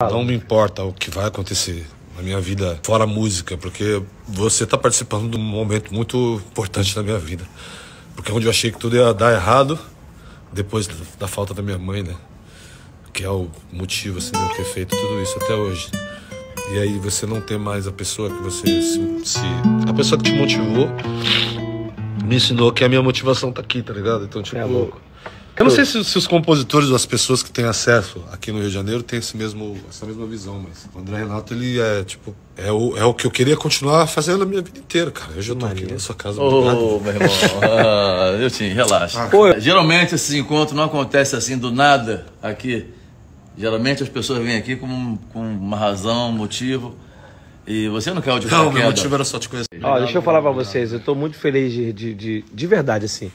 Não me importa o que vai acontecer na minha vida fora a música, porque você está participando de um momento muito importante na minha vida. Porque onde eu achei que tudo ia dar errado, depois da falta da minha mãe, né? Que é o motivo assim, de eu ter feito tudo isso até hoje. E aí você não ter mais a pessoa que você se, se... A pessoa que te motivou me ensinou que a minha motivação tá aqui, tá ligado? Então, tipo. É louco. Eu não sei se, se, os compositores ou as pessoas que têm acesso aqui no Rio de Janeiro têm esse mesmo, essa mesma visão, mas o André Renato, ele é tipo. É o, é o que eu queria continuar fazendo a minha vida inteira, cara. Eu já tô Maria. aqui na sua casa. Ô, oh, meu irmão. ah, eu te relaxa. Ah. Geralmente esses encontros não acontecem assim do nada aqui. Geralmente as pessoas vêm aqui com, com uma razão, um motivo. E você não caiu de Não, meu motivo era só te conhecer. Ó, deixa eu falar pra vocês. Eu tô muito feliz de, de, de, de verdade, assim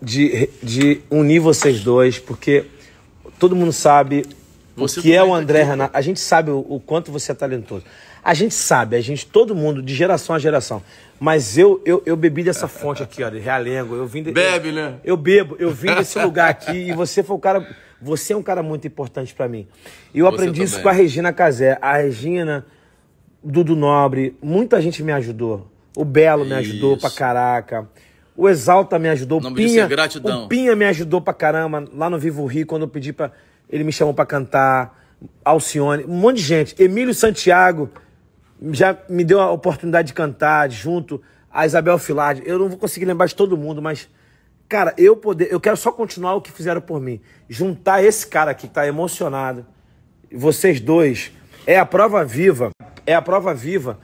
de, de unir vocês dois, porque todo mundo sabe você o que é o tá André aqui. Renato. A gente sabe o, o, quanto você é talentoso. A gente sabe, a gente, todo mundo, de geração a geração. Mas eu eu, eu bebi dessa fonte aqui, ó, de Realengo. Eu vim de, Bebe, né? eu, né? Eu bebo, eu vim desse lugar aqui e você foi o cara. Você é um cara muito importante para mim. E eu você aprendi também. isso com a Regina Casé. A Regina, Dudu Nobre, muita gente me ajudou. O Belo me ajudou isso. pra caraca. O Exalta me ajudou. O é Pinha, o Pinha me ajudou pra caramba. Lá no Vivo Rio, quando eu pedi pra. Ele me chamou pra cantar. Alcione, um monte de gente. Emílio Santiago já me deu a oportunidade de cantar junto. A Isabel Filardi. Eu não vou conseguir lembrar de todo mundo, mas. Cara, eu poder. Eu quero só continuar o que fizeram por mim. Juntar esse cara aqui que tá emocionado. Vocês dois. É a prova viva. É a prova viva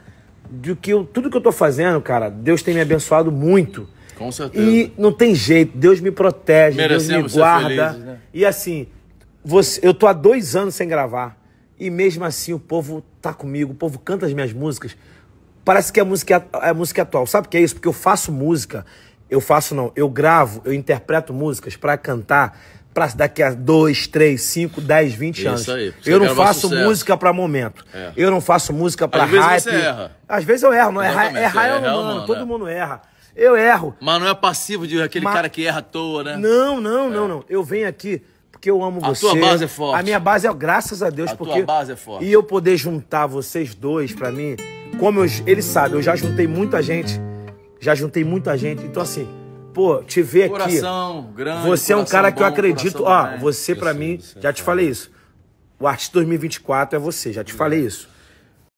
de que eu, tudo que eu tô fazendo, cara, Deus tem me abençoado muito. Com certeza. E não tem jeito, Deus me protege, Merecemos Deus me guarda. Felizes, né? E assim, você, eu tô há dois anos sem gravar. E mesmo assim o povo tá comigo, o povo canta as minhas músicas. Parece que é música, é, é música atual. Sabe o que é isso? Porque eu faço música. Eu faço não, eu gravo, eu interpreto músicas para cantar para daqui a dois três cinco dez vinte anos. Isso aí. Você eu não faço sucesso. música para momento. É. Eu não faço música para hype. Às vezes você erra. Às vezes eu erro, não é errar é, é humano, todo né? mundo erra. Eu erro. Mas não é passivo de aquele Mas... cara que erra à toa, né? Não, não, é. não, não. Eu venho aqui porque eu amo a você. A tua base é forte. A minha base é, graças a Deus, a porque... A tua base é forte. E eu poder juntar vocês dois, para mim, como eu... ele sabe, eu já juntei muita gente, já juntei muita gente, então assim, pô, te ver coração, aqui... Coração grande, Você é um cara bom, que eu acredito, ó, ah, você para mim, já te falei isso, o Arte 2024 é você, já te falei isso.